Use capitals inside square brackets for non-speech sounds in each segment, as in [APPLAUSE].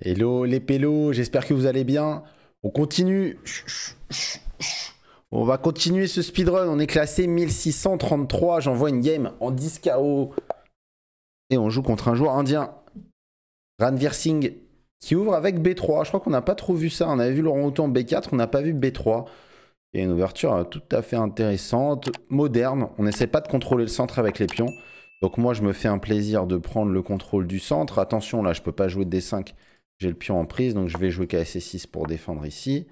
Hello les pélos, j'espère que vous allez bien. On continue. On va continuer ce speedrun. On est classé 1633. J'envoie une game en 10 KO. Et on joue contre un joueur indien. Ranveer Singh qui ouvre avec B3. Je crois qu'on n'a pas trop vu ça. On avait vu Laurent Houton en B4, on n'a pas vu B3. Et une ouverture euh, tout à fait intéressante, moderne. On n'essaie pas de contrôler le centre avec les pions. Donc moi, je me fais un plaisir de prendre le contrôle du centre. Attention, là, je ne peux pas jouer D5 j'ai le pion en prise, donc je vais jouer KSC6 pour défendre ici.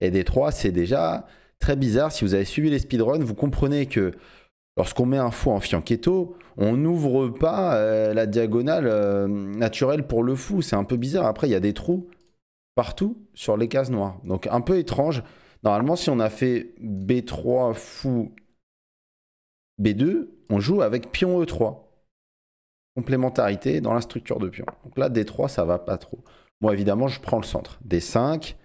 Et D3, c'est déjà très bizarre. Si vous avez suivi les speedruns, vous comprenez que lorsqu'on met un fou en fianchetto, on n'ouvre pas euh, la diagonale euh, naturelle pour le fou. C'est un peu bizarre. Après, il y a des trous partout sur les cases noires. Donc un peu étrange. Normalement, si on a fait B3 fou B2, on joue avec pion E3 complémentarité dans la structure de pion. Donc là, D3, ça va pas trop. Moi, évidemment, je prends le centre. D5.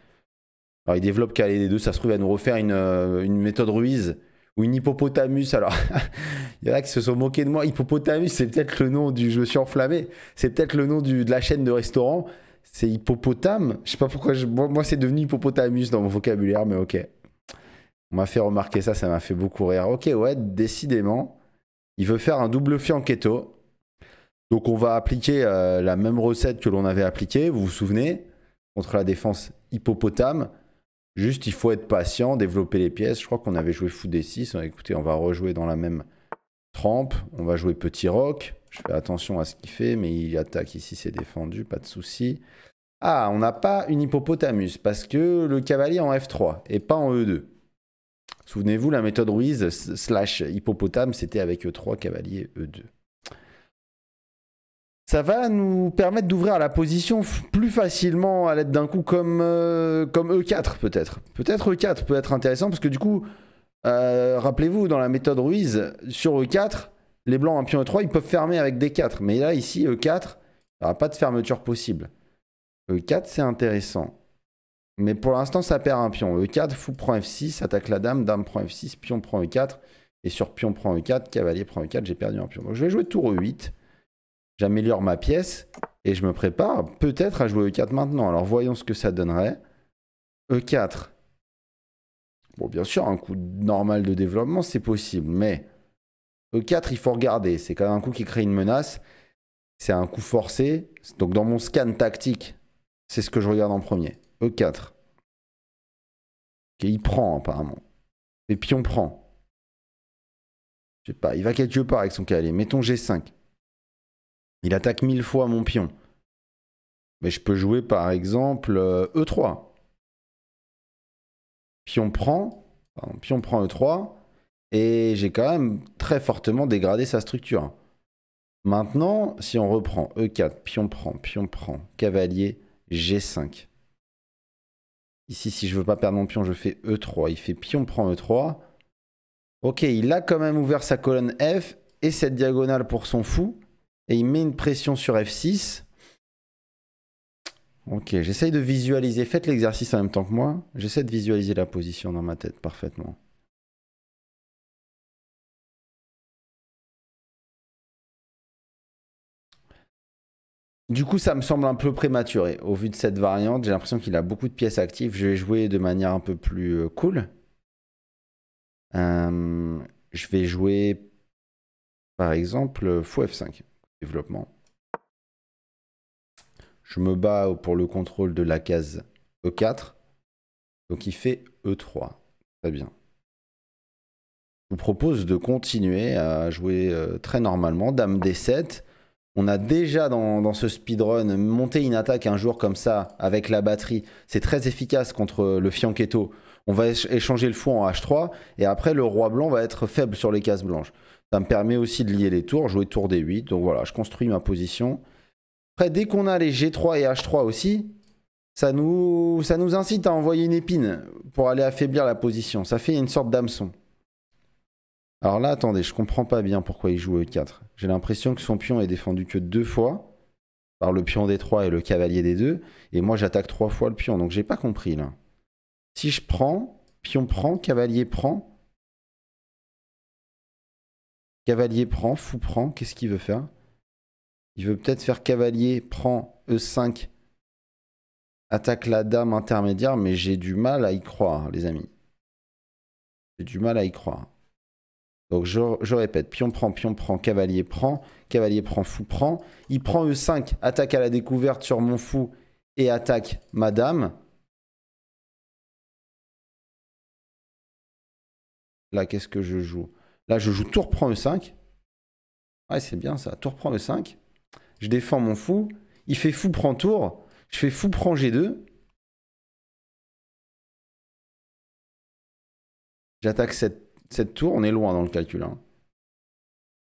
Alors, il développe Calais des 2 Ça se trouve, à nous refaire une, euh, une méthode Ruiz ou une hippopotamus. Alors, [LAUGHS] il y en a qui se sont moqués de moi. Hippopotamus, c'est peut-être le nom du. Je me suis enflammé. C'est peut-être le nom de la chaîne de restaurant. C'est hippopotame. Je sais pas pourquoi. moi, moi c'est devenu hippopotamus dans mon vocabulaire, mais ok. On m'a fait remarquer ça. Ça m'a fait beaucoup rire. Ok, ouais, décidément. Il veut faire un double fianchetto. Donc on va appliquer euh, la même recette que l'on avait appliquée, vous vous souvenez, contre la défense hippopotame. Juste, il faut être patient, développer les pièces. Je crois qu'on avait joué fou d6. Écoutez, on va rejouer dans la même trempe. On va jouer petit rock. Je fais attention à ce qu'il fait, mais il attaque ici, c'est défendu, pas de souci. Ah, on n'a pas une hippopotamus parce que le cavalier en F3 et pas en E2. Souvenez-vous, la méthode Ruiz slash hippopotame, c'était avec E3, cavalier E2 ça va nous permettre d'ouvrir la position plus facilement à l'aide d'un coup comme, E4 euh, e peut-être. Peut-être E4 peut être intéressant parce que du coup, euh, rappelez-vous, dans la méthode Ruiz, sur E4, les blancs, un pion E3, ils peuvent fermer avec D4. Mais là, ici, E4, il n'y aura pas de fermeture possible. E4, c'est intéressant. Mais pour l'instant, ça perd un pion. E4, fou prend F6, attaque la dame, dame prend F6, pion prend E4. Et sur pion prend E4, cavalier prend E4, j'ai perdu un pion. Donc je vais jouer tour E8. J'améliore ma pièce et je me prépare peut-être à jouer E4 maintenant. Alors voyons ce que ça donnerait. E4. Bon, bien sûr, un coup normal de développement, c'est possible, mais E4, il faut regarder. C'est quand même un coup qui crée une menace. C'est un coup forcé. Donc dans mon scan tactique, c'est ce que je regarde en premier. E4. Qui il prend apparemment. Et puis on prend. Je sais pas, il va quelque part avec son cavalier. Mettons G5. Il attaque mille fois mon pion. Mais je peux jouer par exemple E3. Euh, e pion prend, pardon, pion prend E3, et j'ai quand même très fortement dégradé sa structure. Maintenant, si on reprend E4, pion prend, pion prend, cavalier, G5. Ici, si je ne veux pas perdre mon pion, je fais E3. Il fait pion prend E3. Ok, il a quand même ouvert sa colonne F et cette diagonale pour son fou et il met une pression sur F6. Ok, j'essaye de visualiser. Faites l'exercice en même temps que moi. J'essaie de visualiser la position dans ma tête parfaitement. Du coup, ça me semble un peu prématuré. Au vu de cette variante, j'ai l'impression qu'il a beaucoup de pièces actives. Je vais jouer de manière un peu plus euh, cool. Euh, je vais jouer, par exemple, euh, fou F5 développement. Je me bats pour le contrôle de la case E4. Donc il fait E3. Très bien. Je vous propose de continuer à jouer euh, très normalement. Dame D7. On a déjà dans, dans ce speedrun monté une attaque un jour comme ça avec la batterie. C'est très efficace contre le fianchetto. On va échanger le fou en H3 et après le roi blanc va être faible sur les cases blanches. Ça me permet aussi de lier les tours, jouer tour des 8 Donc voilà, je construis ma position. Après, dès qu'on a les G3 et H3 aussi, ça nous, ça nous incite à envoyer une épine pour aller affaiblir la position. Ça fait une sorte d'hameçon. Alors là, attendez, je comprends pas bien pourquoi il joue E4. J'ai l'impression que son pion est défendu que deux fois par le pion des 3 et le cavalier des 2 Et moi, j'attaque trois fois le pion, donc j'ai pas compris là. Si je prends, pion prend, cavalier prend, Cavalier prend, fou prend, qu'est-ce qu'il veut faire Il veut peut-être faire cavalier, prend, E5, attaque la dame intermédiaire, mais j'ai du mal à y croire, les amis. J'ai du mal à y croire. Donc je, répète, pion prend, pion prend, cavalier prend, cavalier prend, fou prend. Il prend E5, attaque à la découverte sur mon fou et attaque madame. Là, qu'est-ce que je joue Là, je joue tour prend E5. Ouais, c'est bien ça. Tour prend E5. Je défends mon fou. Il fait fou prend tour. Je fais fou prend G2. J'attaque cette, tour. On est loin dans le calcul. Hein.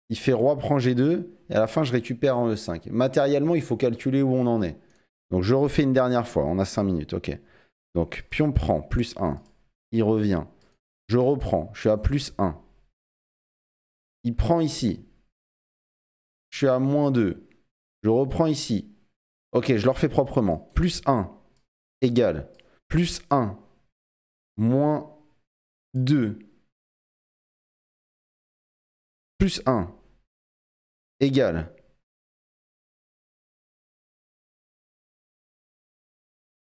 Il fait roi prend G2. Et à la fin, je récupère en E5. Matériellement, il faut calculer où on en est. Donc je refais une dernière fois. On a 5 minutes. Ok. Donc pion prend plus 1. Il revient. Je reprends. Je suis à plus 1 il prend ici. Je suis à moins 2. Je reprends ici. Ok, je le refais proprement. Plus 1 égale plus 1 moins 2 plus 1 égale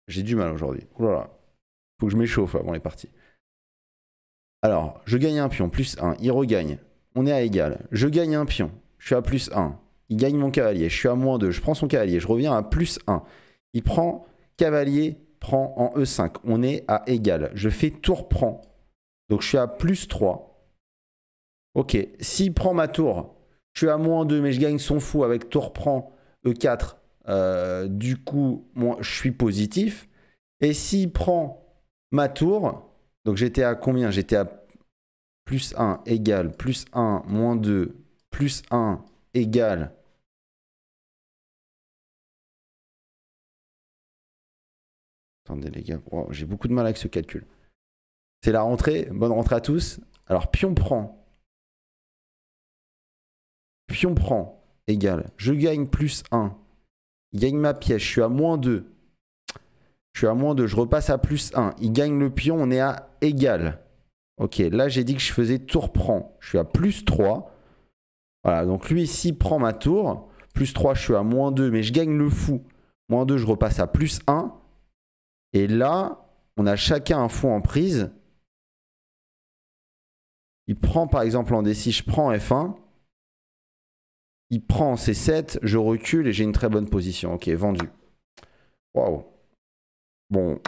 J'ai du mal aujourd'hui. il Faut que je m'échauffe avant les parties. Alors, je gagne un pion, plus 1. Il regagne on est à égal. Je gagne un pion, je suis à plus 1. Il gagne mon cavalier, je suis à moins 2. Je prends son cavalier, je reviens à plus 1. Il prend cavalier, prend en E5. On est à égal. Je fais tour prend. Donc je suis à plus 3. Ok, s'il prend ma tour, je suis à moins 2, mais je gagne son fou avec tour prend E4. Euh, du coup, moi, je suis positif. Et s'il prend ma tour, donc j'étais à combien J'étais à plus 1 égale plus 1 moins 2 plus 1 égale Attendez les gars, j'ai beaucoup de mal avec ce calcul. C'est la rentrée, bonne rentrée à tous. Alors pion prend. Pion prend égale. Je gagne plus 1. Il gagne ma pièce, je suis à moins 2. Je suis à moins 2, je repasse à plus 1. Il gagne le pion, on est à égal. Ok, là j'ai dit que je faisais tour prend. Je suis à plus 3. Voilà, donc lui ici prend ma tour. Plus 3, je suis à moins 2, mais je gagne le fou. Moins 2, je repasse à plus 1. Et là, on a chacun un fou en prise. Il prend par exemple en D6, je prends F1. Il prend en C7, je recule et j'ai une très bonne position. Ok, vendu. Waouh. Bon,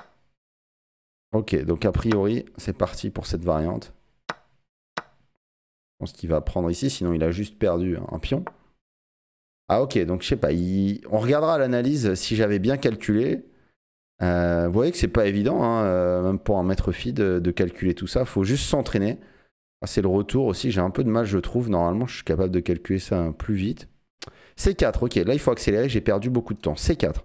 Ok, donc a priori, c'est parti pour cette variante. Je pense qu'il va prendre ici, sinon il a juste perdu un pion. Ah ok, donc je sais pas, on regardera l'analyse si j'avais bien calculé. Euh, vous voyez que c'est pas évident, hein, euh, même pour un maître fille euh, de, calculer tout ça, faut juste s'entraîner. Ah, c'est le retour aussi, j'ai un peu de mal je trouve, normalement je suis capable de calculer ça plus vite. C4, ok, là il faut accélérer, j'ai perdu beaucoup de temps. C4.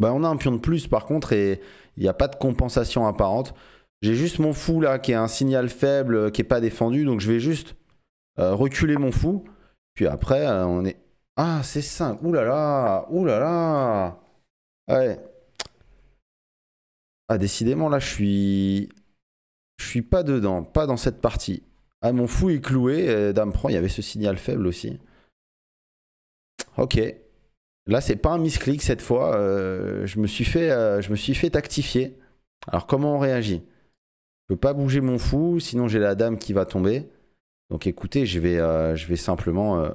Bah ben, on a un pion de plus par contre et il n'y a pas de compensation apparente. J'ai juste mon fou là qui est un signal faible euh, qui n'est pas défendu. Donc je vais juste euh, reculer mon fou. Puis après, euh, on est. Ah, c'est 5. Ouh là là. Ouh là là. Ouais. Ah, décidément, là, je suis. Je suis pas dedans. Pas dans cette partie. Ah, mon fou est cloué. Dame prend. Il y avait ce signal faible aussi. Ok. Là, c'est pas un misclick cette fois. Euh, euh, je, me suis fait, tactifier. Alors, comment on réagit Je peux pas bouger mon fou, sinon j'ai la dame qui va tomber. Donc, écoutez, je vais, euh, je vais simplement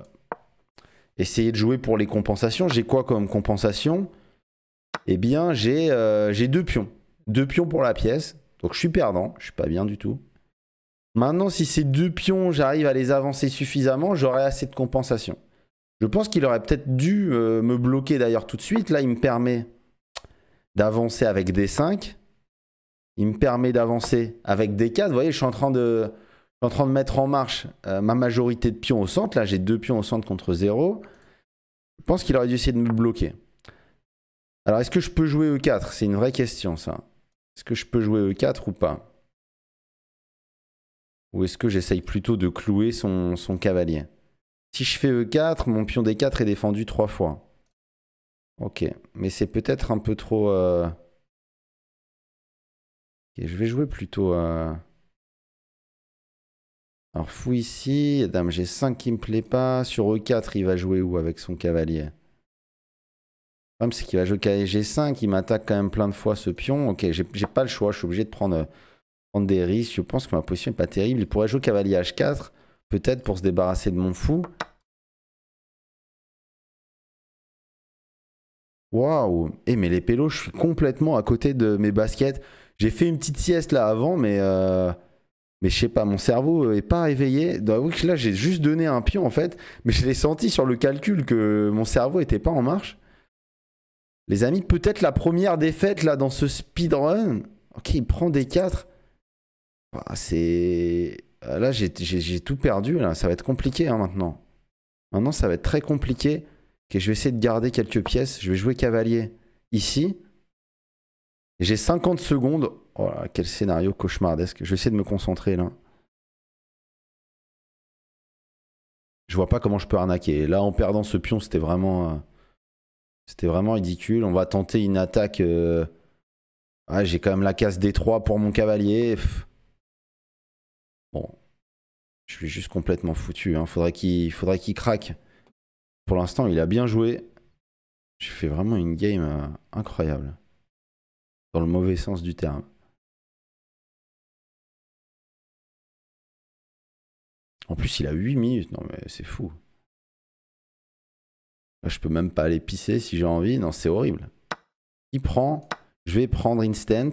essayer de jouer pour les compensations. J'ai quoi comme compensation Eh bien, j'ai deux pions. Deux pions pour la pièce. Donc, je suis perdant. Je suis pas bien du tout. Maintenant, si ces deux pions, j'arrive à les avancer suffisamment, j'aurai assez de compensation. Je pense qu'il aurait peut-être dû euh, me bloquer d'ailleurs tout de suite. Là, il me permet d'avancer avec d 5. Il me permet d'avancer avec d 4. Vous voyez, je suis en train de, mettre en marche euh, ma majorité de pions au centre. Là, j'ai deux pions au centre contre zéro. Je pense qu'il aurait dû essayer de me bloquer. Alors, est-ce que je peux jouer E4 C'est une vraie question, ça. Est-ce que je peux jouer E4 ou pas Ou est-ce que j'essaye plutôt de clouer son cavalier si je fais E4, mon pion D4 est défendu trois fois. Ok, mais c'est peut-être un peu trop... Euh, je vais jouer plutôt... Euh, alors fou ici, dame G5 qui me plaît pas. Sur E4, il va jouer où avec son cavalier Le c'est qu'il va jouer G5, il m'attaque quand même plein de fois ce pion. Ok, j'ai pas le choix, je suis obligé de prendre, euh, prendre des risques. Je pense que ma position n'est pas terrible. Il pourrait jouer cavalier H4. Peut-être pour se débarrasser de mon fou. Waouh Eh mais les pélos, je suis complètement à côté de mes baskets. J'ai fait une petite sieste là avant, mais... Euh, mais je sais pas, mon cerveau est pas réveillé. là, j'ai juste donné un pion en fait, mais je l'ai senti sur le calcul que mon cerveau était pas en marche. Les amis, peut-être la première défaite là dans ce speedrun. Ok, il prend des 4. c'est euh, là, j'ai tout perdu. Là. Ça va être compliqué hein, maintenant. Maintenant, ça va être très compliqué. que je vais essayer de garder quelques pièces. Je vais jouer cavalier ici. J'ai 50 secondes. Oh quel scénario cauchemardesque. Je vais essayer de me concentrer là. Je vois pas comment je peux arnaquer. Là, en perdant ce pion, c'était vraiment... Euh, c'était vraiment ridicule. On va tenter une attaque... Ah, j'ai quand même la casse D3 pour mon cavalier. Je suis juste complètement foutu. Hein. Il Faudrait qu'il craque. Pour l'instant, il a bien joué. J'ai fait vraiment une game euh, incroyable. Dans le mauvais sens du terme. En plus, il a 8 minutes. Non, mais c'est fou. je peux même pas aller pisser si j'ai envie. Non, c'est horrible. Il prend. Je vais prendre instant.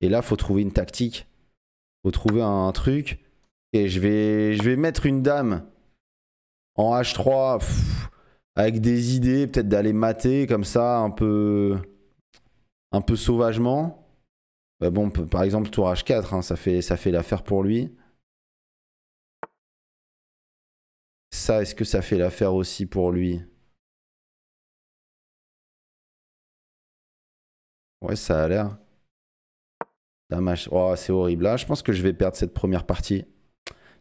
Et là, faut trouver une tactique. Faut trouver un truc je vais, je vais mettre une dame en H3 avec des idées, peut-être d'aller mater comme ça, un peu, un peu sauvagement. Bah bon, par exemple, tour H4, hein, ça fait, ça fait l'affaire pour lui. Ça, est-ce que ça fait l'affaire aussi pour lui Ouais, ça a l'air. Oh, c'est horrible. Là, je pense que je vais perdre cette première partie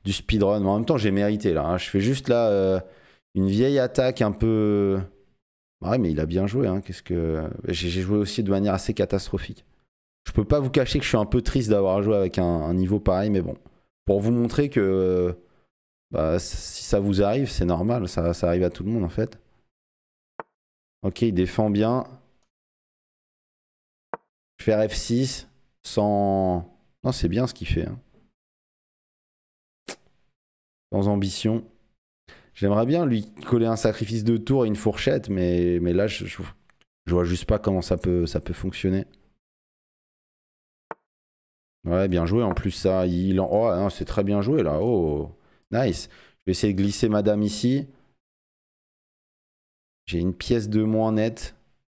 du speedrun. Mais en même temps, j'ai mérité là. Hein. Je fais juste là euh, une vieille attaque un peu. Euh, ouais, mais il a bien joué. Hein. Qu'est-ce que j'ai joué aussi de manière assez catastrophique. Je peux pas vous cacher que je suis un peu triste d'avoir joué avec un, niveau pareil, mais bon, pour vous montrer que bah, si ça vous arrive, c'est normal. Ça, ça arrive à tout le monde en fait. Ok, il défend bien. Je fais faire F6 sans. Non, c'est bien ce qu'il fait. Hein. Ambition. J'aimerais bien lui coller un sacrifice de tour et une fourchette, mais, mais là, je, vois juste pas comment ça peut, ça peut fonctionner. Ouais, bien joué en plus, ça. Il en... Oh, hein, c'est très bien joué là. Oh, nice. Je vais essayer de glisser madame ici. J'ai une pièce de moins nette.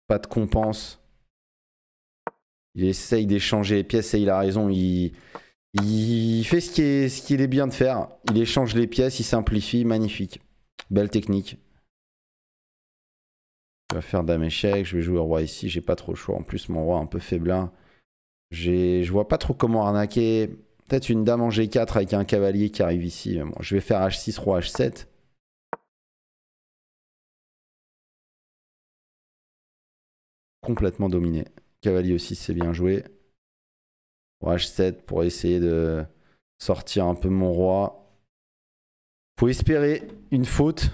Pas de compense. Il essaye d'échanger les pièces et il a raison. Il. Il fait ce qu'il est, est bien de faire. Il échange les pièces, il simplifie, magnifique. Belle technique. Je vais faire dame échec, je vais jouer roi ici, j'ai pas trop le choix. En plus, mon roi est un peu faiblin. Je vois pas trop comment arnaquer. Peut-être une dame en G4 avec un cavalier qui arrive ici. Bon, je vais faire H6, roi H7. Complètement dominé. Cavalier aussi, c'est bien joué. H7 pour essayer de sortir un peu mon roi. Faut espérer une faute.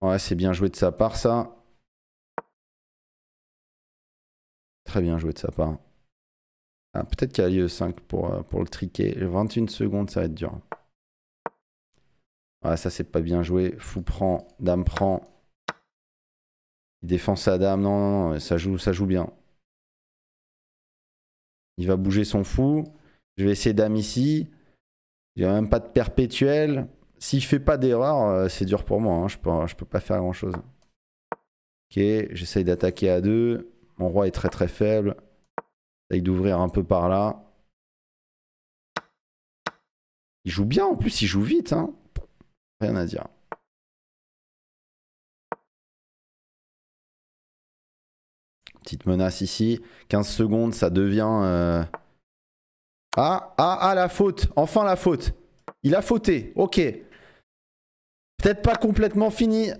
Ouais, c'est bien joué de sa part, ça. Très bien joué de sa part. Ah, peut-être qu'il y a lieu 5 pour, euh, pour le triquer. 21 secondes, ça va être dur. Ah, ça, c'est pas bien joué. Fou prend, dame prend. Il défend sa dame. Non, non, non, ça joue, ça joue bien. Il va bouger son fou. Je vais essayer dame ici. Il a même pas de perpétuel. S'il fait pas d'erreur, euh, c'est dur pour moi. Hein. Je, peux, peux pas faire grand chose. Ok, j'essaye d'attaquer à deux. Mon roi est très très faible. J'essaye d'ouvrir un peu par là. Il joue bien en plus, il joue vite. Hein. Rien à dire. Petite menace ici. 15 secondes, ça devient... Euh, ah, ah, ah, la faute. Enfin la faute. Il a fauté. Ok. Peut-être pas complètement fini.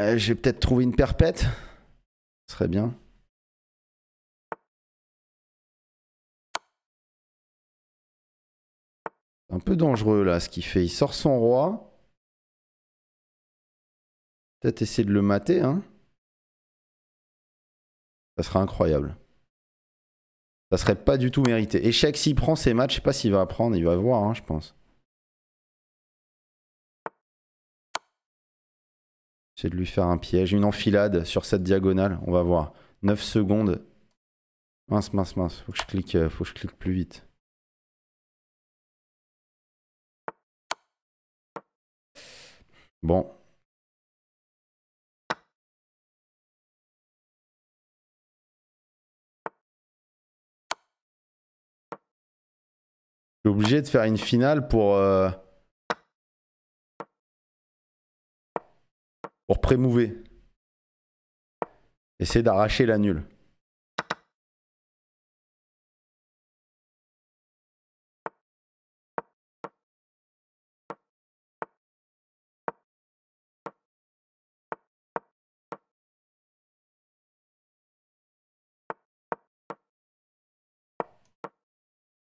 Euh, j'ai peut-être trouvé une perpète. Ce serait bien. Un peu dangereux là ce qu'il fait. Il sort son roi. Peut-être essayer de le mater, hein. Ça serait incroyable. Ça serait pas du tout mérité. Échec, s'il prend ses matchs, je sais pas s'il va apprendre, il va voir, hein, je pense. C'est de lui faire un piège, une enfilade sur cette diagonale, on va voir. 9 secondes. Mince, mince, mince, faut que je clique, euh, faut que je clique plus vite. Bon, Je obligé de faire une finale pour. Euh, pour prémouver. Essayer d'arracher la nulle.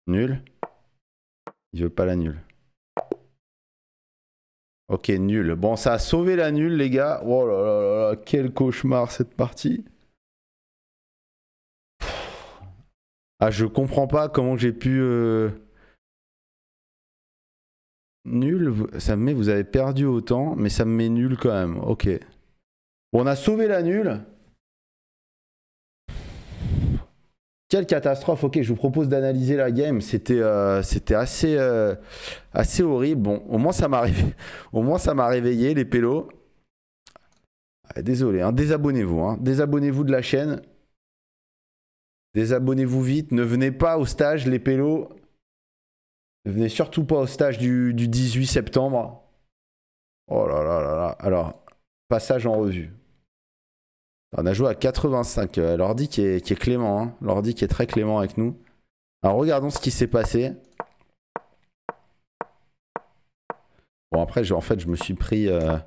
Nul. Il veut pas la nulle. Ok, nul. Bon, ça a sauvé la nulle, les gars. Oh là là là là, quel cauchemar cette partie. Ah, je comprends pas comment j'ai pu... nulle. Euh, nul, ça me met, vous avez perdu autant, mais ça me met nul quand même. Ok. Bon, on a sauvé la nulle. Quelle catastrophe, ok, je vous propose d'analyser la game, c'était euh, assez, euh, assez horrible. Bon, au moins ça m'a réveillé, [LAUGHS] réveillé les pélos. Ah, désolé, hein. désabonnez-vous, hein. désabonnez-vous de la chaîne. Désabonnez-vous vite, ne venez pas au stage les pélos. Ne venez surtout pas au stage du, du 18 septembre. Oh là là là là, alors, passage en revue. On a joué à 85. Euh, L'ordi qui est, clément. Hein. L'ordi qui est très clément avec nous. Alors regardons ce qui s'est passé. Bon après, en fait, je me suis pris... Euh,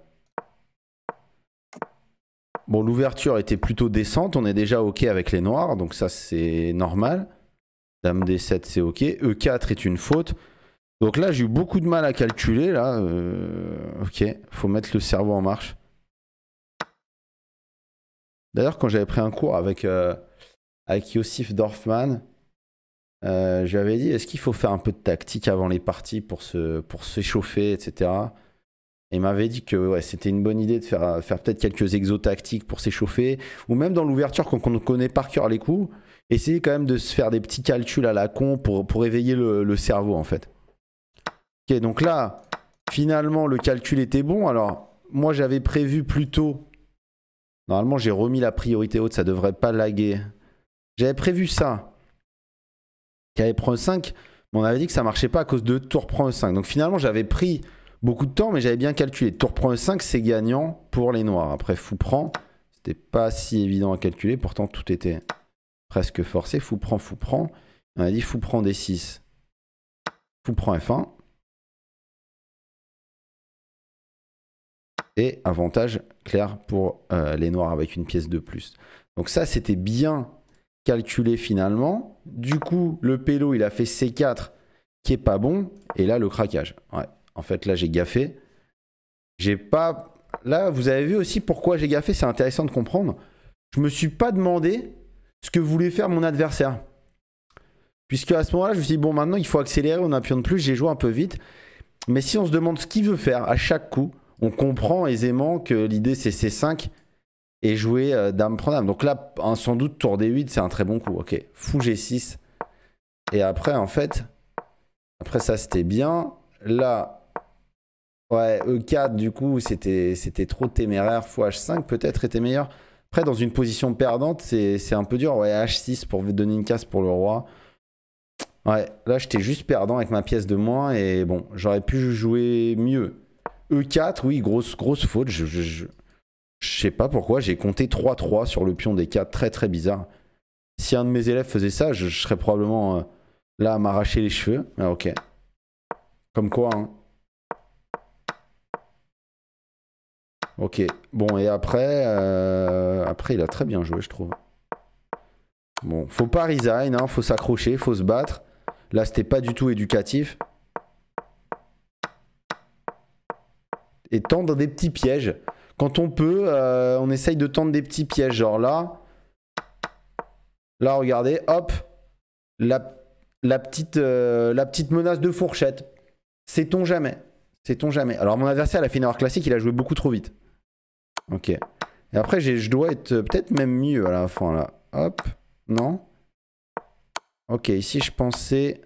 bon, l'ouverture était plutôt décente. On est déjà OK avec les noirs, donc ça, c'est normal. Dame D7, c'est OK. E4 est une faute. Donc là, j'ai eu beaucoup de mal à calculer. Là, euh, OK, faut mettre le cerveau en marche. D'ailleurs, quand j'avais pris un cours avec, euh, avec Yossif Dorfman, euh, j'avais dit est-ce qu'il faut faire un peu de tactique avant les parties pour pour s'échauffer, etc. Et il m'avait dit que c'était une bonne idée de faire, euh, faire peut-être quelques exotactiques pour s'échauffer, ou même dans l'ouverture, quand on connaît par cœur les coups, essayer quand même de se faire des petits calculs à la con pour, pour éveiller le, le cerveau, en fait. Ok, donc là, finalement, le calcul était bon. Alors, moi, j'avais prévu plutôt Normalement, j'ai remis la priorité haute, ça devrait pas laguer. J'avais prévu ça. prendre e 5, mais on avait dit que ça marchait pas à cause de tour prend 5. Donc finalement, j'avais pris beaucoup de temps, mais j'avais bien calculé. Tour prend 5, c'est gagnant pour les noirs. Après, fou prend, c'était pas si évident à calculer, pourtant tout était presque forcé. Fou prend, fou prend. On a dit fou prend des 6. Fou prend F1. avantage clair pour euh, les noirs avec une pièce de plus. Donc ça, c'était bien calculé finalement. Du coup, le pélo, il a fait C4 qui est pas bon. Et là, le craquage. Ouais. En fait, là, j'ai gaffé. J'ai pas... Là, vous avez vu aussi pourquoi j'ai gaffé. C'est intéressant de comprendre. Je me suis pas demandé ce que voulait faire mon adversaire. Puisque à ce moment-là, je me suis dit, bon, maintenant, il faut accélérer, on a pion de plus, j'ai joué un peu vite. Mais si on se demande ce qu'il veut faire à chaque coup, on comprend aisément que l'idée c'est C5 et jouer euh, dame prend dame. Donc là, sans doute, tour D8, c'est un très bon coup. Ok, fou G6. Et après, en fait, après ça, c'était bien. Là, ouais, E4, du coup, c'était trop téméraire. Fou H5, peut-être, était meilleur. Après, dans une position perdante, c'est un peu dur. Ouais, H6 pour donner une casse pour le roi. Ouais, là, j'étais juste perdant avec ma pièce de moins. Et bon, j'aurais pu jouer mieux. E4, oui, grosse, grosse faute. Je, je, sais pas pourquoi, j'ai compté 3-3 sur le pion des 4. Très, très bizarre. Si un de mes élèves faisait ça, je, serais probablement euh, là à m'arracher les cheveux. Ah, ok. Comme quoi, hein. Ok. Bon, et après... Euh, après, il a très bien joué, je trouve. Bon, faut pas resign, hein. faut s'accrocher, faut se battre. Là, c'était pas du tout éducatif. et tendre des petits pièges. Quand on peut, euh, on essaye de tendre des petits pièges. Genre là, là regardez, hop, la, la, petite, euh, la petite menace de fourchette. Sait-on jamais Sait-on jamais Alors mon adversaire, la erreur classique, il a joué beaucoup trop vite. Ok. Et après, je dois être peut-être même mieux à la fin là. Hop, non Ok, ici je pensais...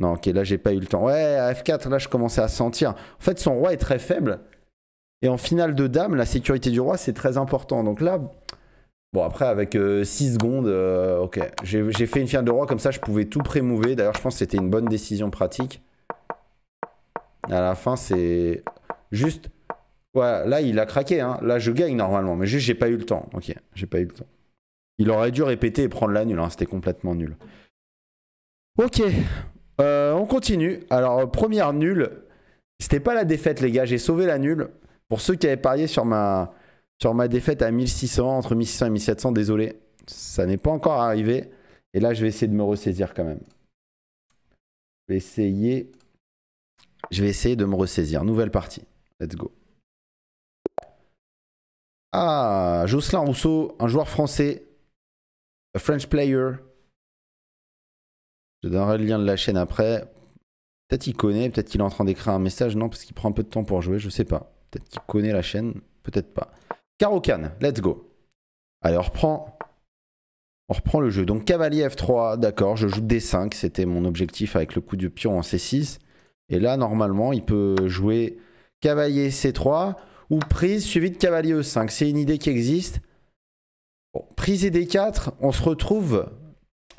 Non, ok, là j'ai pas eu le temps. Ouais, à F4, là je commençais à sentir. En fait, son roi est très faible. Et en finale de dame, la sécurité du roi, c'est très important. Donc là, bon après avec 6 euh, secondes, euh, ok. J'ai fait une finale de roi, comme ça je pouvais tout prémover. D'ailleurs, je pense que c'était une bonne décision pratique. À la fin, c'est juste... Ouais, là il a craqué, hein. là je gagne normalement, mais juste j'ai pas eu le temps. Ok, j'ai pas eu le temps. Il aurait dû répéter et prendre la nulle, hein. c'était complètement nul. Ok, continue. Alors, euh, première nulle. C'était pas la défaite, les gars. J'ai sauvé la nulle. Pour ceux qui avaient parié sur ma, sur ma défaite à 1600, entre 1600 et 1700, désolé. Ça n'est pas encore arrivé. Et là, je vais essayer de me ressaisir quand même. Je vais essayer. Je vais essayer de me ressaisir. Nouvelle partie. Let's go. Ah, Jocelyn Rousseau, un joueur français. A French player. Je donnerai le lien de la chaîne après. Peut-être qu'il connaît, peut-être qu'il est en train d'écrire un message. Non, parce qu'il prend un peu de temps pour jouer, je sais pas. Peut-être qu'il connaît la chaîne, peut-être pas. Khan, let's go. Allez, on reprend. On reprend le jeu. Donc cavalier F3, d'accord, je joue D5, c'était mon objectif avec le coup du pion en C6. Et là, normalement, il peut jouer cavalier C3 ou prise suivi de cavalier E5. C'est une idée qui existe. Bon, prise et D4, on se retrouve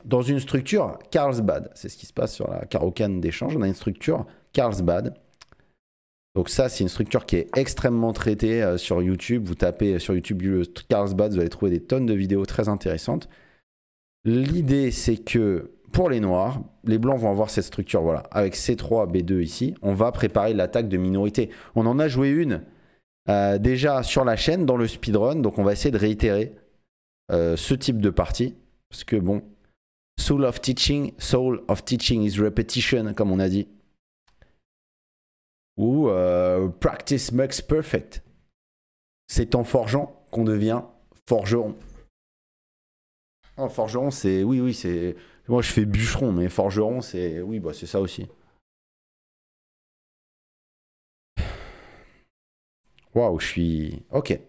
dans une structure Carlsbad. C'est ce qui se passe sur la carocane d'échange. On a une structure Carlsbad. Donc ça, c'est une structure qui est extrêmement traitée euh, sur YouTube. Vous tapez euh, sur YouTube Carlsbad, vous allez trouver des tonnes de vidéos très intéressantes. L'idée, c'est que pour les noirs, les blancs vont avoir cette structure. Voilà, avec C3, B2 ici, on va préparer l'attaque de minorité. On en a joué une euh, déjà sur la chaîne dans le speedrun, donc on va essayer de réitérer ce type de partie. Parce que bon, Soul of Teaching. Soul of Teaching is repetition, comme on a dit. Ou euh, Practice makes perfect. C'est en forgeant qu'on devient forgeron. En oh, forgeron, c'est. Oui, oui, c'est. Moi, je fais bûcheron, mais forgeron, c'est. Oui, bah, c'est ça aussi. Waouh, je suis. Ok.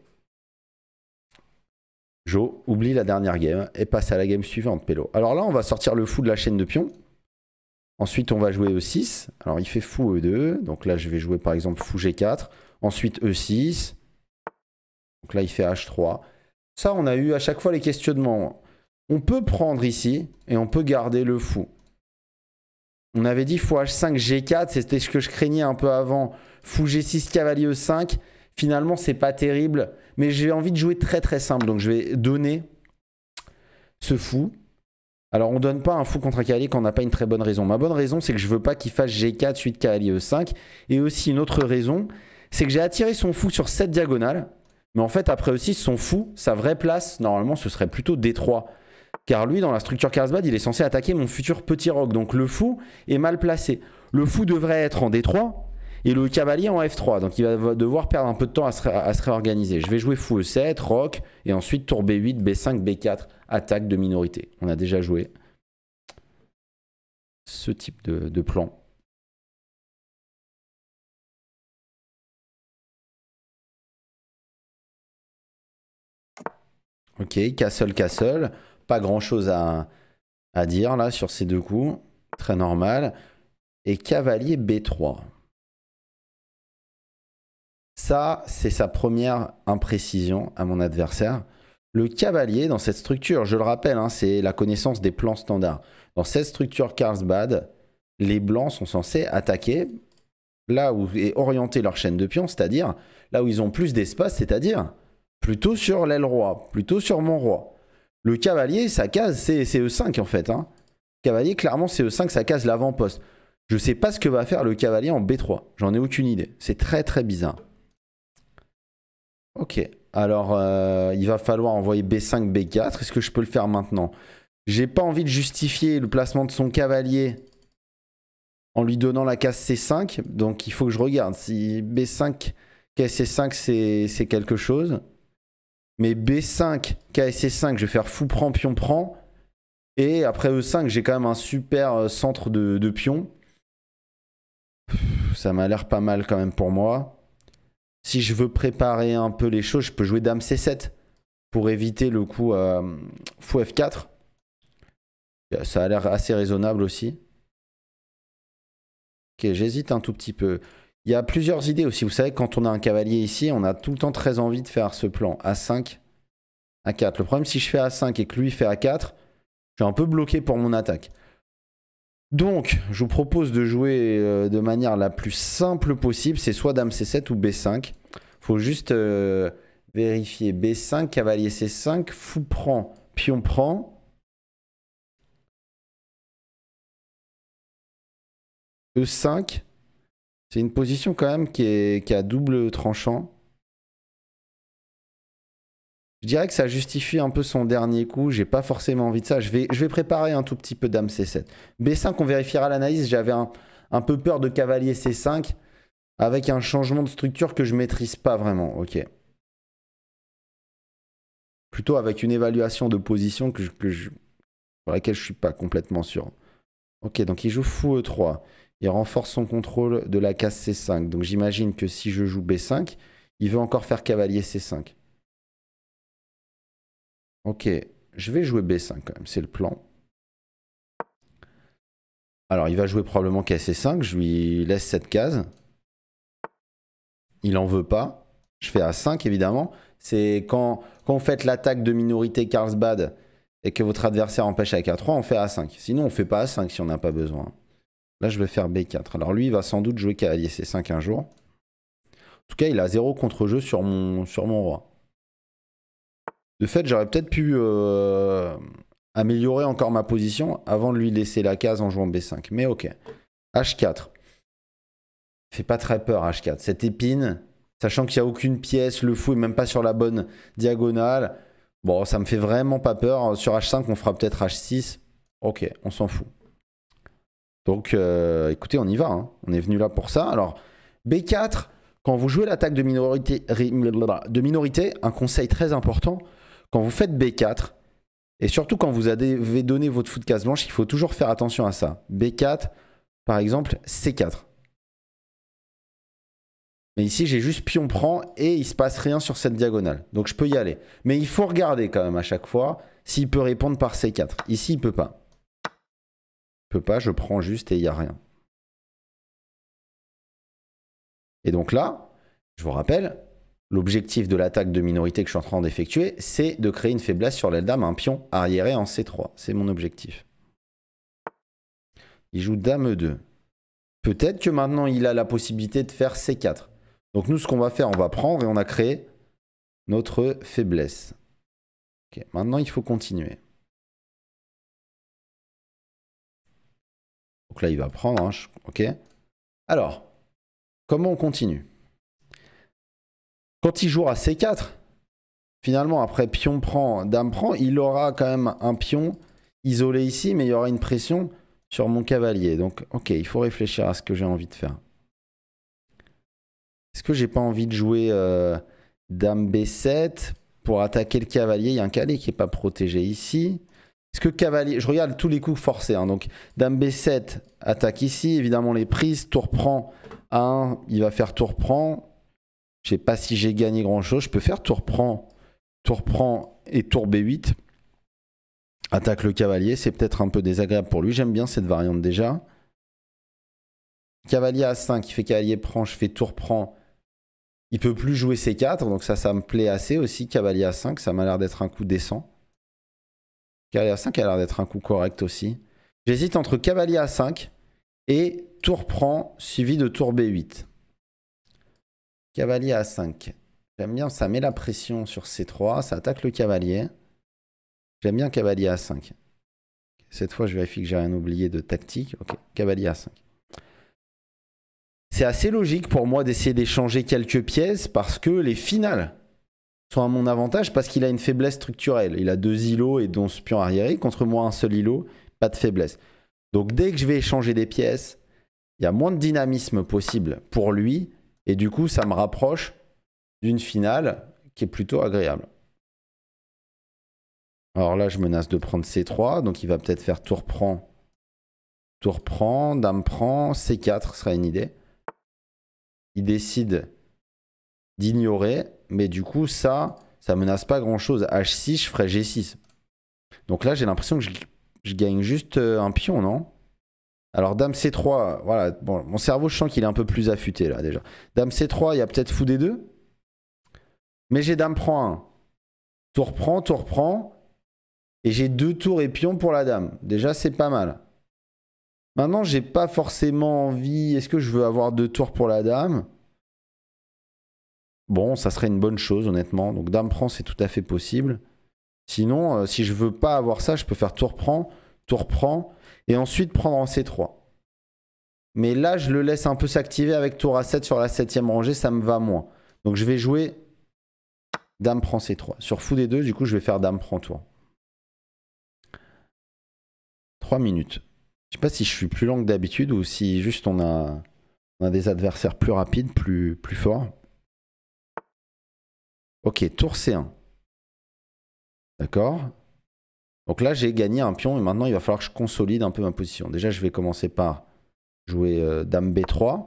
Joe oublie la dernière game et passe à la game suivante, Pélo. Alors là, on va sortir le fou de la chaîne de pion. Ensuite, on va jouer E6. Alors, il fait fou E2. Donc là, je vais jouer par exemple fou G4. Ensuite, E6. Donc là, il fait H3. Ça, on a eu à chaque fois les questionnements. On peut prendre ici et on peut garder le fou. On avait dit fou H5, G4. C'était ce que je craignais un peu avant. Fou G6, cavalier E5. Finalement, c'est pas terrible mais j'ai envie de jouer très très simple. Donc je vais donner ce fou. Alors on donne pas un fou contre un cavalier quand on n'a pas une très bonne raison. Ma bonne raison c'est que je veux pas qu'il fasse G4 suite cavalier E5. Et aussi une autre raison c'est que j'ai attiré son fou sur cette diagonale. Mais en fait après aussi son fou, sa vraie place normalement ce serait plutôt D3. Car lui dans la structure Carlsbad il est censé attaquer mon futur petit roc. Donc le fou est mal placé. Le fou devrait être en D3 et le cavalier en F3. Donc il va devoir perdre un peu de temps à se, réorganiser. Je vais jouer fou E7, roc, et ensuite tour B8, B5, B4, attaque de minorité. On a déjà joué ce type de, plan. Ok, castle, castle. Pas grand chose à dire là sur ces deux coups. Très normal. Et cavalier B3. Ça, c'est sa première imprécision à mon adversaire. Le cavalier, dans cette structure, je le rappelle, hein, c'est la connaissance des plans standards. Dans cette structure Carlsbad, les blancs sont censés attaquer là où est orientée leur chaîne de pions, c'est-à-dire là où ils ont plus d'espace, c'est-à-dire plutôt sur l'aile roi, plutôt sur mon roi. Le cavalier, ça case, c'est E5 e en fait. Hein. Cavalier, clairement, c'est E5, ça case l'avant-poste. Je ne sais pas ce que va faire le cavalier en B3. J'en ai aucune idée. C'est très très bizarre. Ok, alors euh, il va falloir envoyer B5, B4. Est-ce que je peux le faire maintenant J'ai pas envie de justifier le placement de son cavalier en lui donnant la case C5. Donc il faut que je regarde si B5, c 5 c'est quelque chose. Mais B5, KSC5, je vais faire fou prend, pion prend. Et après E5, j'ai quand même un super euh, centre de, de pion. Ça m'a l'air pas mal quand même pour moi si je veux préparer un peu les choses, je peux jouer Dame C7 pour éviter le coup euh, fou F4. Euh, ça a l'air assez raisonnable aussi. Ok, j'hésite un tout petit peu. Il y a plusieurs idées aussi. Vous savez, quand on a un cavalier ici, on a tout le temps très envie de faire ce plan A5, A4. Le problème, si je fais A5 et que lui fait A4, je suis un peu bloqué pour mon attaque. Donc, je vous propose de jouer euh, de manière la plus simple possible. C'est soit Dame C7 ou B5. faut juste euh, vérifier. B5, Cavalier C5, fou prend, pion prend. E5. C'est une position quand même qui, est, qui a double tranchant. Je dirais que ça justifie un peu son dernier coup. J'ai pas forcément envie de ça. Je vais, je vais préparer un tout petit peu dame C7. B5, on vérifiera l'analyse. J'avais un, peu peur de cavalier C5 avec un changement de structure que je maîtrise pas vraiment. Ok. Plutôt avec une évaluation de position que pour laquelle je suis pas complètement sûr. Ok, donc il joue fou E3. Il renforce son contrôle de la case C5. Donc j'imagine que si je joue B5, il veut encore faire cavalier C5. Ok, je vais jouer B5 quand même, c'est le plan. Alors il va jouer probablement KC5, je lui laisse cette case. Il en veut pas. Je fais A5 évidemment. C'est quand, vous faites l'attaque de minorité Carlsbad et que votre adversaire empêche avec A3, on fait A5. Sinon on fait pas A5 si on n'a pas besoin. Là je vais faire B4. Alors lui il va sans doute jouer kc C5 un jour. En tout cas il a zéro contre-jeu sur mon, sur mon roi. De fait, j'aurais peut-être pu euh, améliorer encore ma position avant de lui laisser la case en jouant B5. Mais ok. H4. Fait pas très peur H4. Cette épine, sachant qu'il n'y a aucune pièce, le fou est même pas sur la bonne diagonale. Bon, ça me fait vraiment pas peur. Sur H5, on fera peut-être H6. Ok, on s'en fout. Donc, euh, écoutez, on y va. Hein. On est venu là pour ça. Alors, B4, quand vous jouez l'attaque de minorité, de minorité, un conseil très important, quand vous faites B4, et surtout quand vous avez donné votre fou de case blanche, il faut toujours faire attention à ça. B4, par exemple, C4. Mais ici, j'ai juste pion prend et il se passe rien sur cette diagonale. Donc je peux y aller. Mais il faut regarder quand même à chaque fois s'il peut répondre par C4. Ici, il peut pas. Il peut pas, je prends juste et il n'y a rien. Et donc là, je vous rappelle, L'objectif de l'attaque de minorité que je suis en train d'effectuer, c'est de créer une faiblesse sur l'aile dame, un pion arriéré en C3. C'est mon objectif. Il joue dame 2. Peut-être que maintenant, il a la possibilité de faire C4. Donc nous, ce qu'on va faire, on va prendre et on a créé notre faiblesse. Maintenant, il faut continuer. Donc là, il va prendre. Hein, OK. Alors, comment on continue quand il jouera C4, finalement, après pion prend, dame prend, il aura quand même un pion isolé ici, mais il y aura une pression sur mon cavalier. Donc, ok, il faut réfléchir à ce que j'ai envie de faire. Est-ce que j'ai pas envie de jouer euh, dame B7 pour attaquer le cavalier Il y a un cavalier qui n'est pas protégé ici. Est-ce que cavalier... Je regarde tous les coups forcés. Hein. donc, dame B7 attaque ici. Évidemment, les prises. Tour prend 1. Il va faire tour prend. Je sais pas si j'ai gagné grand chose. Je peux faire tour prend, tour prend et tour B8. Attaque le cavalier. C'est peut-être un peu désagréable pour lui. J'aime bien cette variante déjà. Cavalier A5, il fait cavalier prend, je fais tour prend. Il peut plus jouer C4, donc ça, ça me plaît assez aussi. Cavalier A5, ça m'a l'air d'être un coup décent. Cavalier A5 a l'air d'être un coup correct aussi. J'hésite entre cavalier A5 et tour prend suivi de tour B8. Cavalier a 5. J'aime bien, ça met la pression sur C3, ça attaque le cavalier. J'aime bien cavalier a 5. Cette fois, je vérifie que j'ai rien oublié de tactique. Ok, cavalier a 5. C'est assez logique pour moi d'essayer d'échanger quelques pièces parce que les finales sont à mon avantage parce qu'il a une faiblesse structurelle. Il a deux îlots et dont ce pion arriéré. Contre moi, un seul îlot, pas de faiblesse. Donc dès que je vais échanger des pièces, il y a moins de dynamisme possible pour lui et du coup, ça me rapproche d'une finale qui est plutôt agréable. Alors là, je menace de prendre C3, donc il va peut-être faire tour prend. Tour prend, dame prend, C4 serait une idée. Il décide d'ignorer, mais du coup, ça, ça menace pas grand-chose. H6, je ferai G6. Donc là, j'ai l'impression que je gagne juste euh, un pion, non alors Dame C3, voilà, bon, mon cerveau je sens qu'il est un peu plus affûté là déjà. Dame C3, il y a peut-être fou des deux. Mais j'ai Dame prend 1. Tour prend, tour prend, Et j'ai deux tours et pions pour la Dame. Déjà c'est pas mal. Maintenant j'ai pas forcément envie, est-ce que je veux avoir deux tours pour la Dame Bon, ça serait une bonne chose honnêtement. Donc Dame prend c'est tout à fait possible. Sinon, euh, si je veux pas avoir ça, je peux faire tour prend, tour prend et ensuite prendre en C3. Mais là, je le laisse un peu s'activer avec tour A7 sur la 7ème rangée, ça me va moins. Donc je vais jouer Dame prend C3. Sur fou des deux, du coup, je vais faire Dame prend tour. 3 minutes. Je ne sais pas si je suis plus lent que d'habitude ou si juste on a, des adversaires plus rapides, plus, plus forts. Ok, tour C1. D'accord donc là, j'ai gagné un pion et maintenant, il va falloir que je consolide un peu ma position. Déjà, je vais commencer par jouer euh, Dame B3.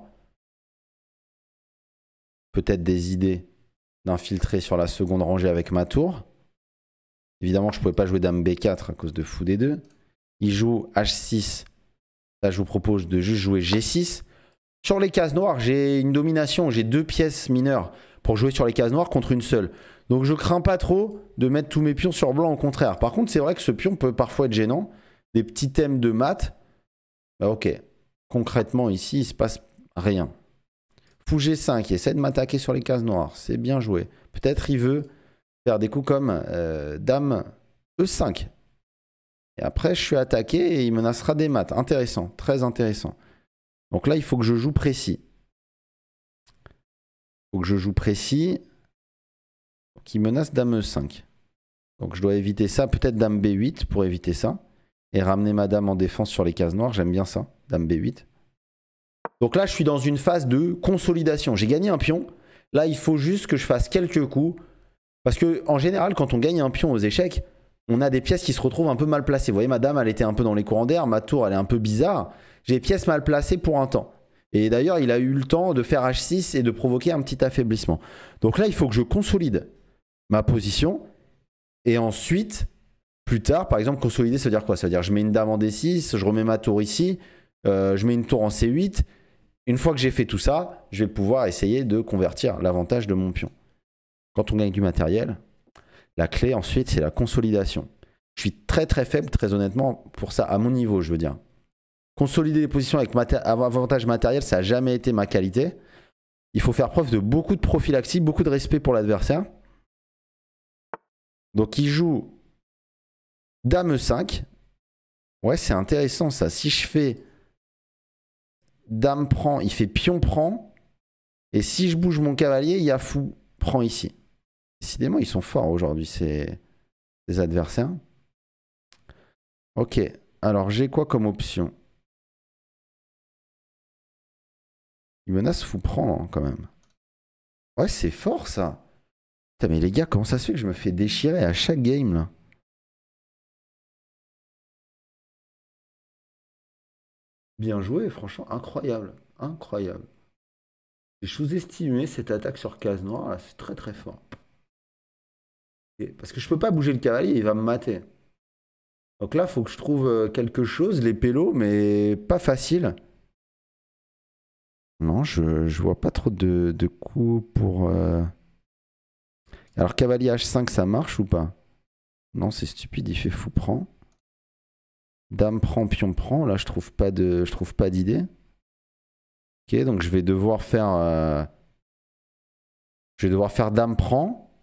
Peut-être des idées d'infiltrer sur la seconde rangée avec ma tour. Évidemment, je ne pouvais pas jouer Dame B4 à cause de fou des deux. Il joue H6. Là, je vous propose de juste jouer G6. Sur les cases noires, j'ai une domination. J'ai deux pièces mineures pour jouer sur les cases noires contre une seule. Donc je crains pas trop de mettre tous mes pions sur blanc, au contraire. Par contre, c'est vrai que ce pion peut parfois être gênant. Des petits thèmes de maths. Bah, ok. Concrètement, ici, il se passe rien. Fou G5, il essaie de m'attaquer sur les cases noires. C'est bien joué. Peut-être il veut faire des coups comme euh, Dame E5. Et après, je suis attaqué et il menacera des maths. Intéressant, très intéressant. Donc là, il faut que je joue précis. Il faut que je joue précis qui menace dame E5. Donc je dois éviter ça, peut-être dame B8 pour éviter ça. Et ramener ma dame en défense sur les cases noires, j'aime bien ça, dame B8. Donc là, je suis dans une phase de consolidation. J'ai gagné un pion. Là, il faut juste que je fasse quelques coups. Parce que en général, quand on gagne un pion aux échecs, on a des pièces qui se retrouvent un peu mal placées. Vous voyez, ma dame, elle était un peu dans les courants d'air. Ma tour, elle est un peu bizarre. J'ai des pièces mal placées pour un temps. Et d'ailleurs, il a eu le temps de faire H6 et de provoquer un petit affaiblissement. Donc là, il faut que je consolide ma position. Et ensuite, plus tard, par exemple, consolider, ça veut dire quoi Ça veut dire je mets une dame en D6, je remets ma tour ici, euh, je mets une tour en C8. Une fois que j'ai fait tout ça, je vais pouvoir essayer de convertir l'avantage de mon pion. Quand on gagne du matériel, la clé ensuite, c'est la consolidation. Je suis très très faible, très honnêtement, pour ça, à mon niveau, je veux dire. Consolider les positions avec avantage matériel, ça n'a jamais été ma qualité. Il faut faire preuve de beaucoup de prophylaxie, beaucoup de respect pour l'adversaire. Donc il joue Dame 5. Ouais, c'est intéressant ça. Si je fais Dame prend, il fait Pion prend. Et si je bouge mon cavalier, il y a fou prend ici. Décidément, ils sont forts aujourd'hui, ces... adversaires. Ok, alors j'ai quoi comme option Il menace fou prend hein, quand même. Ouais, c'est fort ça mais les gars, comment ça se fait que je me fais déchirer à chaque game là Bien joué, franchement, incroyable. Incroyable. J'ai sous-estimé cette attaque sur case noire, c'est très très fort. parce que je peux pas bouger le cavalier, il va me mater. Donc là, faut que je trouve euh, quelque chose, les pélos, mais pas facile. Non, je, vois pas trop de, de coups pour... Euh, alors, cavalier H5, ça marche ou pas Non, c'est stupide, il fait fou prend. Dame prend, pion prend. Là, je trouve pas de, je trouve pas d'idée. Ok, donc je vais devoir faire, euh, je vais devoir faire dame prend,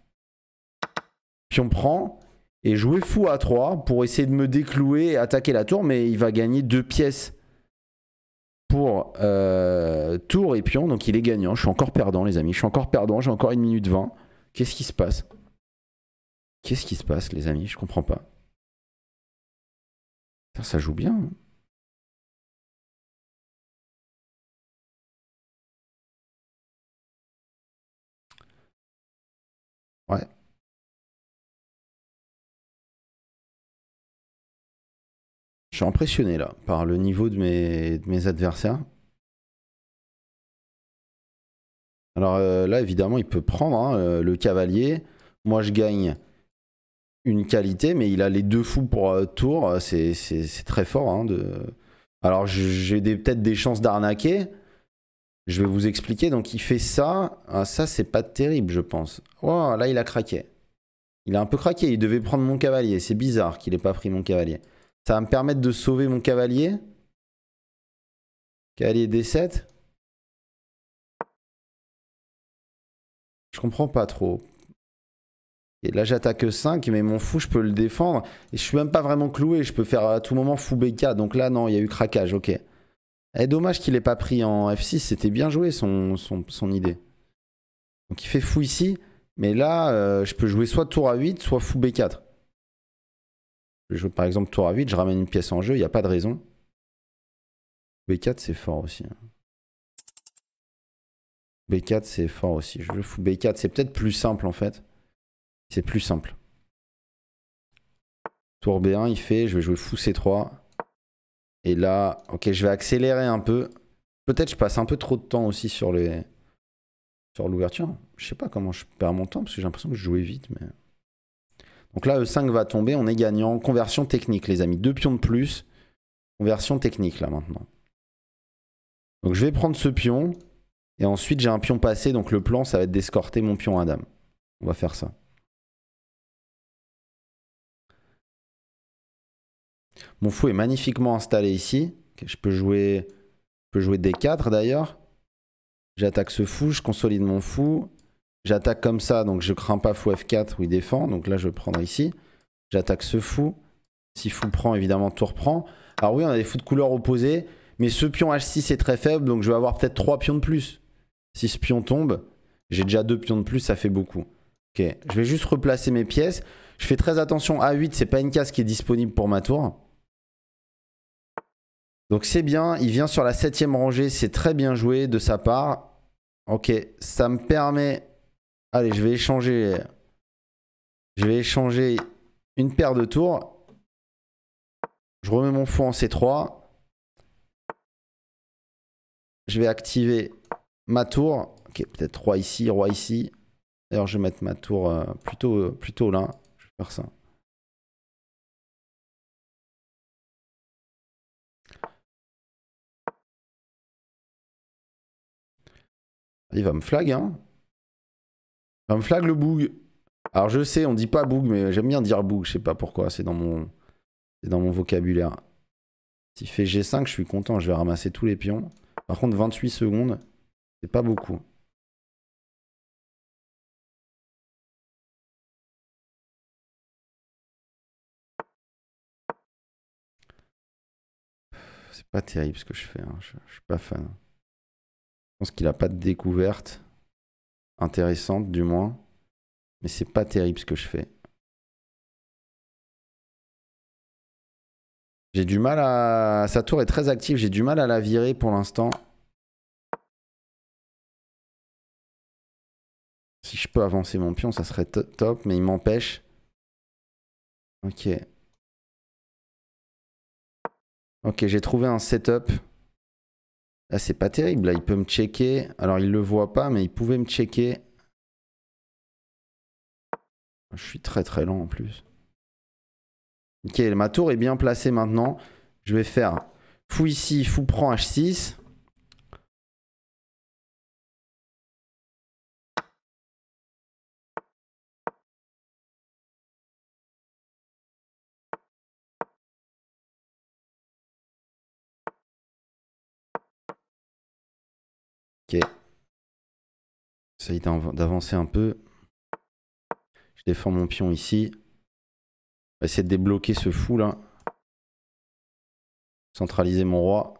pion prend et jouer fou à 3 pour essayer de me déclouer et attaquer la tour, mais il va gagner deux pièces pour euh, tour et pion, donc il est gagnant. Je suis encore perdant, les amis. Je suis encore perdant. J'ai encore une minute 20. Qu'est-ce qui se passe Qu'est-ce qui se passe, les amis Je comprends pas. Ça, joue bien. Hein. ouais. Je suis impressionné là par le niveau de mes adversaires. Alors euh, là, évidemment, il peut prendre hein, euh, le cavalier. Moi, je gagne une qualité, mais il a les deux fous pour euh, tour. C'est très fort. Hein, alors, j'ai peut-être des chances d'arnaquer. Je vais vous expliquer. Donc, il fait ça. Ah, ça, c'est pas terrible, je pense. Oh, là, il a craqué. Il a un peu craqué. Il devait prendre mon cavalier. C'est bizarre qu'il ait pas pris mon cavalier. Ça va me permettre de sauver mon cavalier. Cavalier D7. Je comprends pas trop. Et là, j'attaque 5, mais mon fou, je peux le défendre. Et je suis même pas vraiment cloué. Je peux faire à tout moment fou B4. Donc là, non, il y a eu craquage. Ok. Eh, dommage qu'il ait pas pris en F6. C'était bien joué son, son, idée. Donc il fait fou ici. Mais là, euh, je peux jouer soit tour à 8, soit fou B4. Je joue par exemple tour à 8. Je ramène une pièce en jeu. Il n'y a pas de raison. B4, c'est fort aussi. Hein. B4 c'est fort aussi. Je fous B4, c'est peut-être plus simple en fait. C'est plus simple. Tour B1, il fait, je vais jouer fou C3. Et là, ok, je vais accélérer un peu. Peut-être je passe un peu trop de temps aussi sur sur l'ouverture. Je sais pas comment je perds mon temps parce que j'ai l'impression que je jouais vite. Mais... Donc là, E5 va tomber, on est gagnant. Conversion technique, les amis. Deux pions de plus. Conversion technique là maintenant. Donc je vais prendre ce pion. Et ensuite, j'ai un pion passé, donc le plan, ça va être d'escorter mon pion à dame. On va faire ça. Mon fou est magnifiquement installé ici. Je peux jouer, peux jouer D4 d'ailleurs. J'attaque ce fou, je consolide mon fou. J'attaque comme ça, donc je crains pas fou F4 où il défend. Donc là, je vais prendre ici. J'attaque ce fou. Si fou prend, évidemment, tout reprend. Alors oui, on a des fous de couleurs opposées. Mais ce pion H6 est très faible, donc je vais avoir peut-être 3 pions de plus. Si ce pion tombe, j'ai déjà deux pions de plus, ça fait beaucoup. Ok, je vais juste replacer mes pièces. Je fais très attention, à 8 c'est pas une case qui est disponible pour ma tour. Donc c'est bien, il vient sur la septième rangée, c'est très bien joué de sa part. Ok, ça me permet... Allez, je vais échanger... Je vais échanger une paire de tours. Je remets mon fou en C3. Je vais activer ma tour. Ok, peut-être roi ici, roi ici. D'ailleurs, je vais mettre ma tour euh, plutôt, euh, plutôt là. Je vais faire ça. Il va me flag, hein. Il va me flag le boug. Alors je sais, on dit pas boug, mais j'aime bien dire boug. Je sais pas pourquoi, c'est dans mon, c'est dans mon vocabulaire. S'il fait G5, je suis content, je vais ramasser tous les pions. Par contre, 28 secondes. C'est pas beaucoup. C'est pas terrible ce que je fais, hein. je, je, suis pas fan. Je pense qu'il a pas de découverte intéressante du moins, mais c'est pas terrible ce que je fais. J'ai du mal à... Sa tour est très active, j'ai du mal à la virer pour l'instant. si je peux avancer mon pion, ça serait top, mais il m'empêche. Ok. Ok, j'ai trouvé un setup. Là, ah, c'est pas terrible. Là, il peut me checker. Alors, il le voit pas, mais il pouvait me checker. Ah, je suis très très lent en plus. Ok, ma tour est bien placée maintenant. Je vais faire fou ici, fou prend H6. j'essaie d'avancer un peu. Je défends mon pion ici. On essayer de débloquer ce fou là. Centraliser mon roi.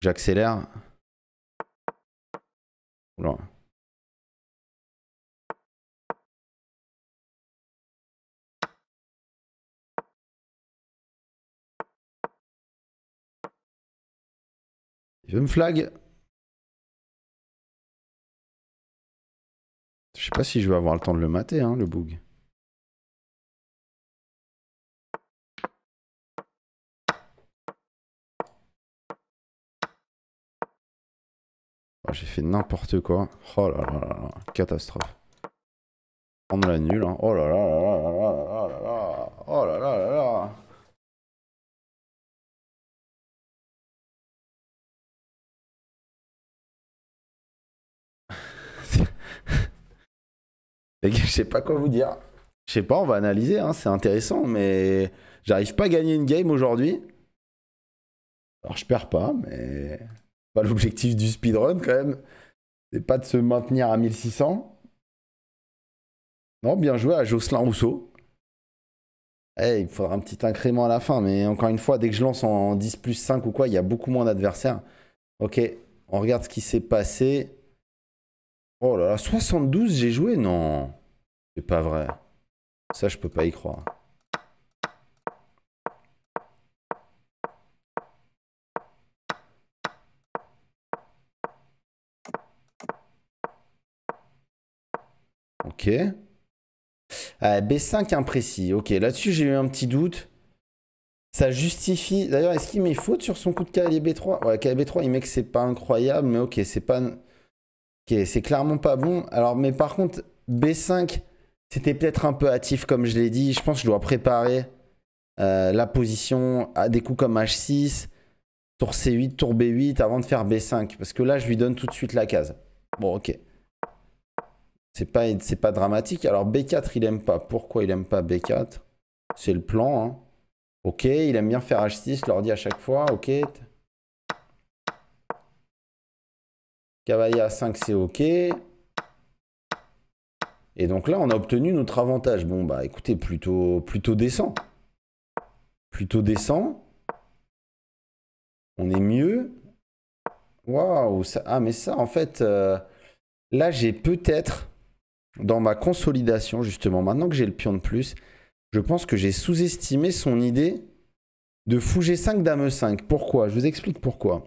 J'accélère. Il veut me flag. sais pas si je vais avoir le temps de le mater, hein, le bug. J'ai fait n'importe quoi. Oh là là là là, catastrophe. On la nulle. Hein. Oh là là là là là là là là là là là là. je sais pas quoi vous dire. Je sais pas, on va analyser, hein, c'est intéressant, mais j'arrive pas à gagner une game aujourd'hui. Alors je perds pas, mais pas l'objectif du speedrun quand même. C'est pas de se maintenir à 1600. Non, bien joué à Jocelyn Rousseau. Eh, il me faudra un petit incrément à la fin, mais encore une fois, dès que je lance en 10 plus 5 ou quoi, il y a beaucoup moins d'adversaires. Ok, on regarde ce qui s'est passé. Oh là là, 72 j'ai joué Non, c'est pas vrai. Ça, je peux pas y croire. Ok. Ah, B5 imprécis. Ok, là-dessus, j'ai eu un petit doute. Ça justifie. D'ailleurs, est-ce qu'il met faute sur son coup de cavalier B3 Ouais, cavalier B3, il met que c'est pas incroyable, mais ok, c'est pas c'est clairement pas bon. Alors, mais par contre, B5, c'était peut-être un peu hâtif, comme je l'ai dit. Je pense que je dois préparer euh, la position à des coups comme H6, tour C8, tour B8, avant de faire B5. Parce que là, je lui donne tout de suite la case. Bon, ok. C'est pas, pas dramatique. Alors, B4, il aime pas. Pourquoi il aime pas B4 C'est le plan, hein. Ok, il aime bien faire H6, leur dit à chaque fois. Ok, Cavalier à 5, c'est OK. Et donc là, on a obtenu notre avantage. Bon, bah écoutez, plutôt, plutôt décent. Plutôt décent. On est mieux. Waouh, ça... ah mais ça en fait, euh, là j'ai peut-être dans ma consolidation justement, maintenant que j'ai le pion de plus, je pense que j'ai sous-estimé son idée de fouger 5 dame 5. Pourquoi Je vous explique pourquoi.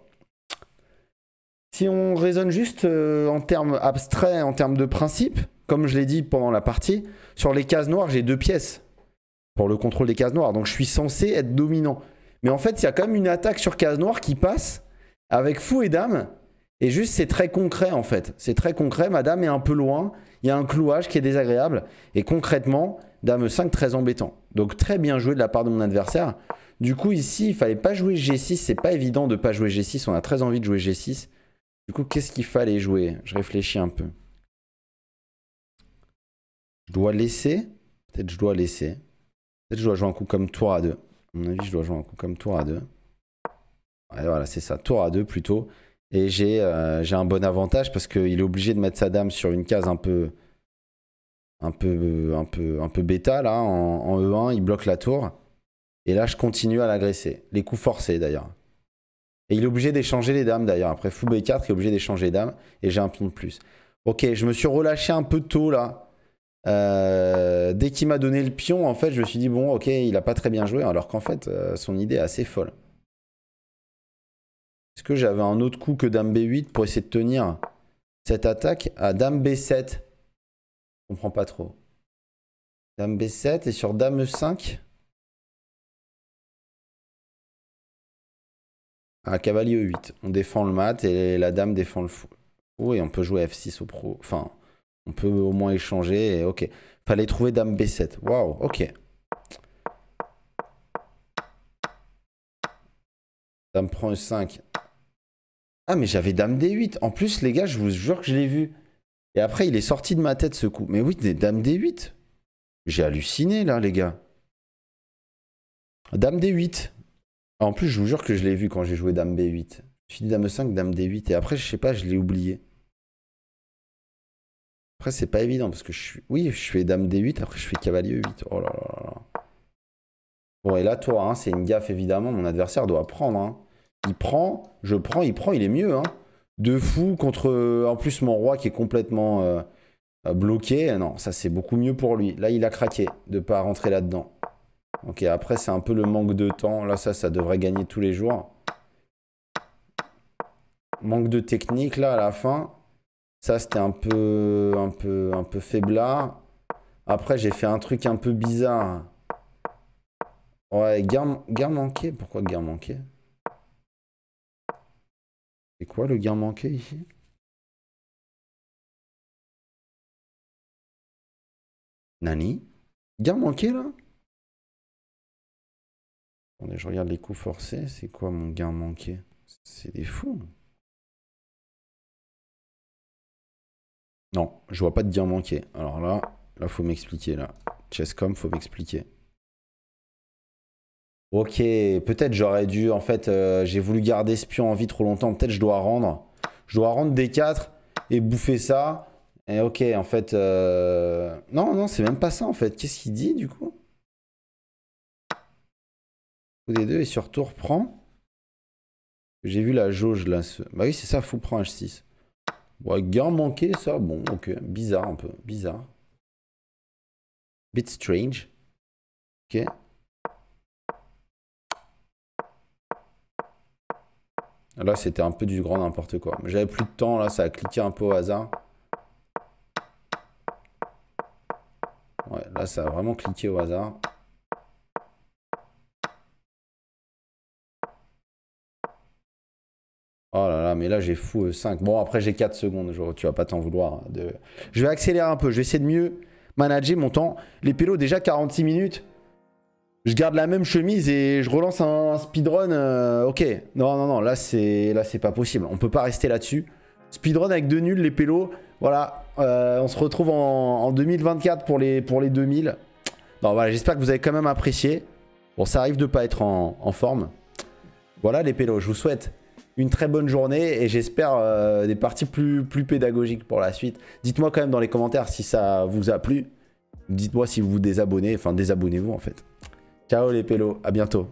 Si on raisonne juste euh, en termes abstraits, en termes de principe, comme je l'ai dit pendant la partie, sur les cases noires, j'ai deux pièces pour le contrôle des cases noires. Donc je suis censé être dominant. Mais en fait, il y a quand même une attaque sur cases noires qui passe avec fou et dame. Et juste, c'est très concret en fait. C'est très concret. Ma dame est un peu loin. Il y a un clouage qui est désagréable. Et concrètement, dame 5, très embêtant. Donc très bien joué de la part de mon adversaire. Du coup, ici, il fallait pas jouer G6. C'est pas évident de ne pas jouer G6. On a très envie de jouer G6. Du coup, qu'est-ce qu'il fallait jouer Je réfléchis un peu. Je dois laisser Peut-être je dois laisser. Peut-être je dois jouer un coup comme tour à deux. À mon avis, je dois jouer un coup comme tour à deux. Et voilà, c'est ça. Tour à deux plutôt. Et euh, j'ai un bon avantage parce qu'il est obligé de mettre sa dame sur une case un peu un peu, un peu, un peu bêta là, en E1, e il bloque la tour. Et là, je continue à l'agresser. Les coups forcés d'ailleurs il est obligé d'échanger les dames d'ailleurs. Après fou B4, il est obligé d'échanger les dames. Et j'ai un pion de plus. Ok, je me suis relâché un peu tôt là. Euh, dès qu'il m'a donné le pion, en fait, je me suis dit, bon, ok, il a pas très bien joué. Alors qu'en fait, euh, son idée est assez folle. Est-ce que j'avais un autre coup que Dame B8 pour essayer de tenir cette attaque à ah, Dame B7 Je comprends pas trop. Dame B7 et sur Dame 5 Un cavalier E8. On défend le mat et la dame défend le fou. Oui, oh, on peut jouer F6 au pro. Enfin, on peut au moins échanger. ok. Fallait trouver dame B7. Waouh, ok. Dame prend E5. Ah, mais j'avais dame D8. En plus, les gars, je vous jure que je l'ai vu. Et après, il est sorti de ma tête ce coup. Mais oui, des D8. J'ai halluciné là, les gars. Dame D8. En plus, je vous jure que je l'ai vu quand j'ai joué Dame B8. Je Dame 5, Dame D8, et après, je sais pas, je l'ai oublié. Après, c'est pas évident parce que je suis. Oui, je fais Dame D8, après, je fais Cavalier 8. Oh là là là. Bon, et là, toi, hein, c'est une gaffe évidemment. Mon adversaire doit prendre. Hein. Il prend, je prends, il prend, il est mieux. Hein. De fou contre. Euh, en plus, mon roi qui est complètement. Euh, euh, bloqué. Non, ça c'est beaucoup mieux pour lui. Là, il a craqué de ne pas rentrer là-dedans. Ok, après, c'est un peu le manque de temps. Là, ça, ça devrait gagner tous les jours. Manque de technique, là, à la fin. Ça, c'était un peu, un peu, un peu faiblard. Après, j'ai fait un truc un peu bizarre. Ouais, guerre, manqué. manquée. Pourquoi guerre manquée C'est quoi le guerre manqué ici Nani Guerre manquée, là Attendez, je regarde les coups forcés. C'est quoi mon gain manqué C'est des fous. Non, je vois pas de gain manqué. Alors là, là, faut m'expliquer, là. Chesscom, faut m'expliquer. Ok, peut-être j'aurais dû, en fait, euh, j'ai voulu garder ce pion en vie trop longtemps. Peut-être je dois rendre. Je dois rendre D4 et bouffer ça. Et ok, en fait... Euh, non, non, c'est même pas ça, en fait. Qu'est-ce qu'il dit, du coup des deux et surtout tour prend. J'ai vu la jauge là. Bah oui, c'est ça, fou prend H6. Bon, gain manqué, ça, bon, ok. Bizarre un peu, bizarre. Bit strange. Ok. Là, c'était un peu du grand n'importe quoi. J'avais plus de temps, là, ça a cliqué un peu au hasard. Ouais, là, ça a vraiment cliqué au hasard. mais là j'ai fou 5. Euh, bon, après j'ai 4 secondes, tu vas pas t'en vouloir. Hein, je vais accélérer un peu, je vais essayer de mieux manager mon temps. Les pélos, déjà 46 minutes. Je garde la même chemise et je relance un, speedrun. Euh, ok, non, non, non, là c'est pas possible. On peut pas rester là-dessus. Speedrun avec deux nuls, les pélos. Voilà, euh, on se retrouve en, 2024 pour les, pour les 2000. Bon voilà, j'espère que vous avez quand même apprécié. Bon, ça arrive de pas être en, en forme. Voilà les pélos, je vous souhaite une très bonne journée et j'espère euh, des parties plus, plus pédagogiques pour la suite. Dites-moi quand même dans les commentaires si ça vous a plu. Dites-moi si vous vous désabonnez, enfin désabonnez-vous en fait. Ciao les pélos, à bientôt.